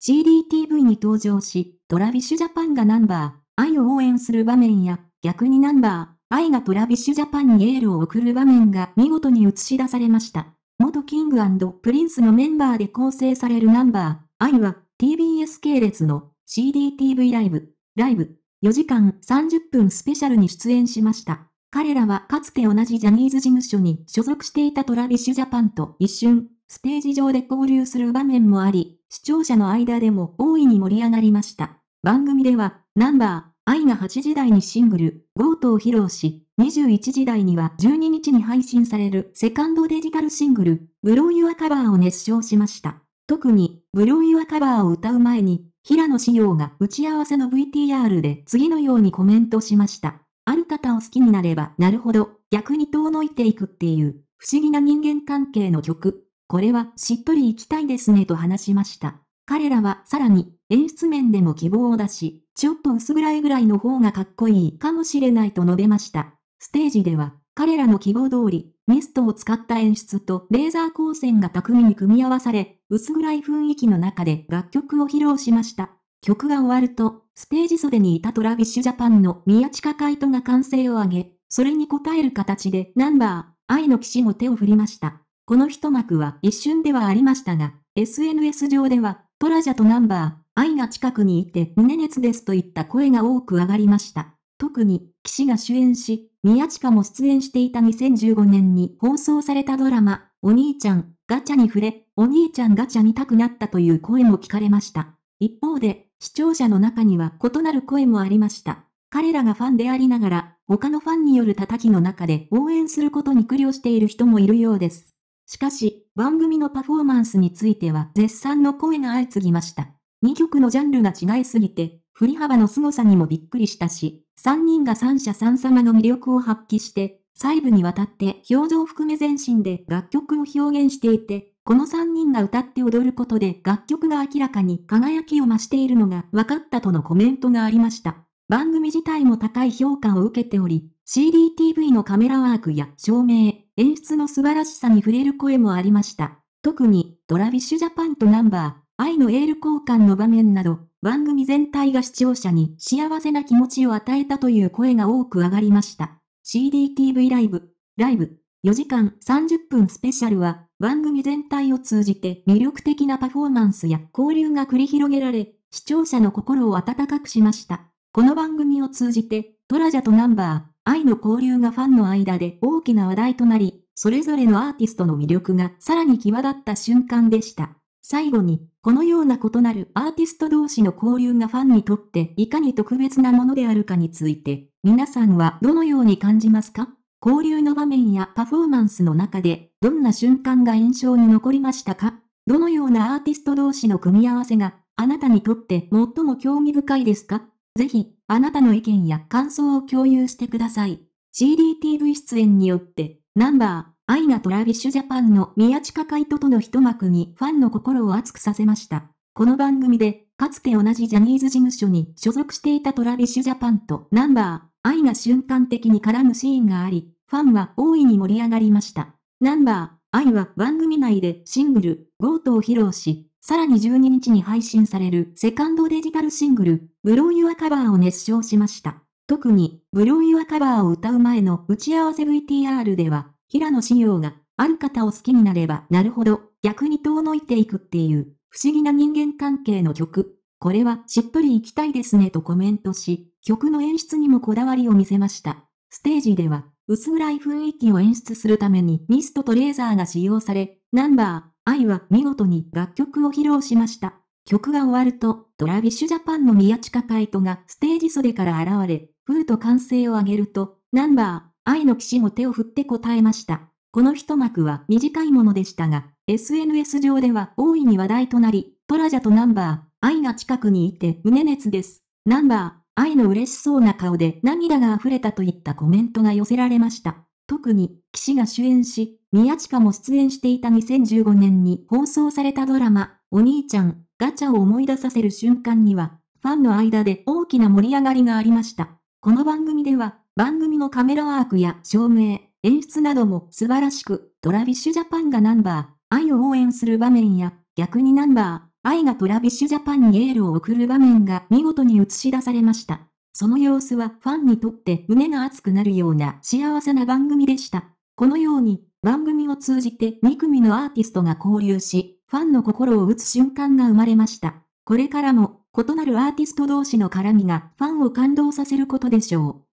CDTV に登場し、トラビッシュジャパンがナンバー、愛を応援する場面や、逆にナンバー、愛がトラビッシュジャパンにエールを送る場面が見事に映し出されました。元キングプリンスのメンバーで構成されるナンバー、愛は TBS 系列の CDTV ライブ、ライブ、4時間30分スペシャルに出演しました。彼らはかつて同じジャニーズ事務所に所属していたトラビッシュジャパンと一瞬、ステージ上で交流する場面もあり、視聴者の間でも大いに盛り上がりました。番組では、ナンバー、愛が8時台にシングル、ゴートを披露し、21時台には12日に配信されるセカンドデジタルシングル、ブローユアカバーを熱唱しました。特に、ブローユアカバーを歌う前に、平野紫耀が打ち合わせの VTR で次のようにコメントしました。ある方を好きになればなるほど、逆に遠のいていくっていう、不思議な人間関係の曲。これはしっとり行きたいですねと話しました。彼らはさらに演出面でも希望を出し、ちょっと薄暗いぐらいの方がかっこいいかもしれないと述べました。ステージでは彼らの希望通り、ミストを使った演出とレーザー光線が巧みに組み合わされ、薄暗い雰囲気の中で楽曲を披露しました。曲が終わると、ステージ袖にいたトラビッシュジャパンの宮近海斗が歓声を上げ、それに応える形でナンバー、愛の騎士も手を振りました。この一幕は一瞬ではありましたが、SNS 上では、トラジャとナンバー、愛が近くにいて胸熱ですといった声が多く上がりました。特に、岸が主演し、宮近も出演していた2015年に放送されたドラマ、お兄ちゃん、ガチャに触れ、お兄ちゃんガチャ見たくなったという声も聞かれました。一方で、視聴者の中には異なる声もありました。彼らがファンでありながら、他のファンによる叩きの中で応援することに苦慮している人もいるようです。しかし、番組のパフォーマンスについては絶賛の声が相次ぎました。2曲のジャンルが違いすぎて、振り幅の凄さにもびっくりしたし、3人が三者三様の魅力を発揮して、細部にわたって表情含め全身で楽曲を表現していて、この3人が歌って踊ることで楽曲が明らかに輝きを増しているのが分かったとのコメントがありました。番組自体も高い評価を受けており、CDTV のカメラワークや照明、演出の素晴らしさに触れる声もありました。特に、トラビッシュジャパンとナンバー、愛のエール交換の場面など、番組全体が視聴者に幸せな気持ちを与えたという声が多く上がりました。CDTV ライブ、ライブ、4時間30分スペシャルは、番組全体を通じて魅力的なパフォーマンスや交流が繰り広げられ、視聴者の心を温かくしました。この番組を通じて、トラジャとナンバー、愛の交流がファンの間で大きな話題となり、それぞれのアーティストの魅力がさらに際立った瞬間でした。最後に、このような異なるアーティスト同士の交流がファンにとっていかに特別なものであるかについて、皆さんはどのように感じますか交流の場面やパフォーマンスの中で、どんな瞬間が印象に残りましたかどのようなアーティスト同士の組み合わせがあなたにとって最も興味深いですかぜひ、あなたの意見や感想を共有してください。CDTV 出演によって、ナンバー、アイトラビッシュジャパンの宮近海斗との一幕にファンの心を熱くさせました。この番組で、かつて同じジャニーズ事務所に所属していたトラビッシュジャパンとナンバー、愛が瞬間的に絡むシーンがあり、ファンは大いに盛り上がりました。ナンバー、愛は番組内でシングル、ゴートを披露し、さらに12日に配信されるセカンドデジタルシングル、ブローユアカバーを熱唱しました。特に、ブローユアカバーを歌う前の打ち合わせ VTR では、平野紫耀が、ある方を好きになればなるほど、逆に遠のいていくっていう、不思議な人間関係の曲。これはしっぷりいきたいですねとコメントし、曲の演出にもこだわりを見せました。ステージでは、薄暗い雰囲気を演出するためにミストとレーザーが使用され、ナンバ愛は見事に楽曲を披露しました。曲が終わると、トラビッシュジャパンの宮近海斗がステージ袖から現れ、ふーと歓声を上げると、ナンバー、愛の騎士も手を振って答えました。この一幕は短いものでしたが、SNS 上では大いに話題となり、トラジャとナンバー、愛が近くにいて胸熱です。ナンバー、愛の嬉しそうな顔で涙が溢れたといったコメントが寄せられました。特に、騎士が主演し、宮近も出演していた2015年に放送されたドラマ、お兄ちゃん、ガチャを思い出させる瞬間には、ファンの間で大きな盛り上がりがありました。この番組では、番組のカメラワークや照明、演出なども素晴らしく、トラビッシュジャパンがナンバー、愛を応援する場面や、逆にナンバー、愛がトラビッシュジャパンにエールを送る場面が見事に映し出されました。その様子はファンにとって胸が熱くなるような幸せな番組でした。このように番組を通じて2組のアーティストが交流し、ファンの心を打つ瞬間が生まれました。これからも、異なるアーティスト同士の絡みがファンを感動させることでしょう。